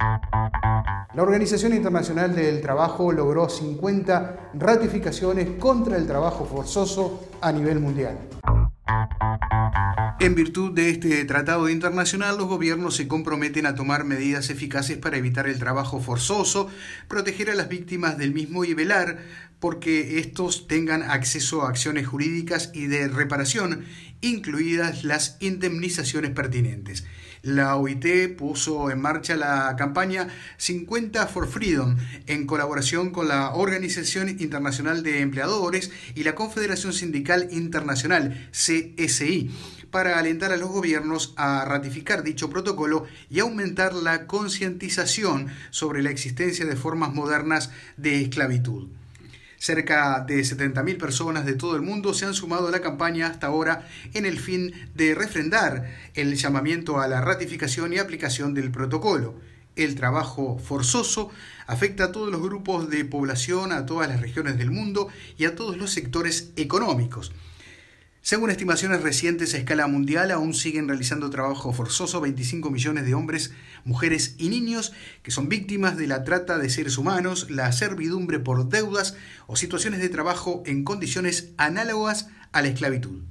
La Organización Internacional del Trabajo logró 50 ratificaciones contra el trabajo forzoso a nivel mundial. En virtud de este tratado internacional, los gobiernos se comprometen a tomar medidas eficaces para evitar el trabajo forzoso, proteger a las víctimas del mismo y velar porque estos tengan acceso a acciones jurídicas y de reparación incluidas las indemnizaciones pertinentes. La OIT puso en marcha la campaña 50 for Freedom en colaboración con la Organización Internacional de Empleadores y la Confederación Sindical Internacional, CSI, para alentar a los gobiernos a ratificar dicho protocolo y aumentar la concientización sobre la existencia de formas modernas de esclavitud. Cerca de 70.000 personas de todo el mundo se han sumado a la campaña hasta ahora en el fin de refrendar el llamamiento a la ratificación y aplicación del protocolo. El trabajo forzoso afecta a todos los grupos de población, a todas las regiones del mundo y a todos los sectores económicos. Según estimaciones recientes a escala mundial, aún siguen realizando trabajo forzoso 25 millones de hombres, mujeres y niños que son víctimas de la trata de seres humanos, la servidumbre por deudas o situaciones de trabajo en condiciones análogas a la esclavitud.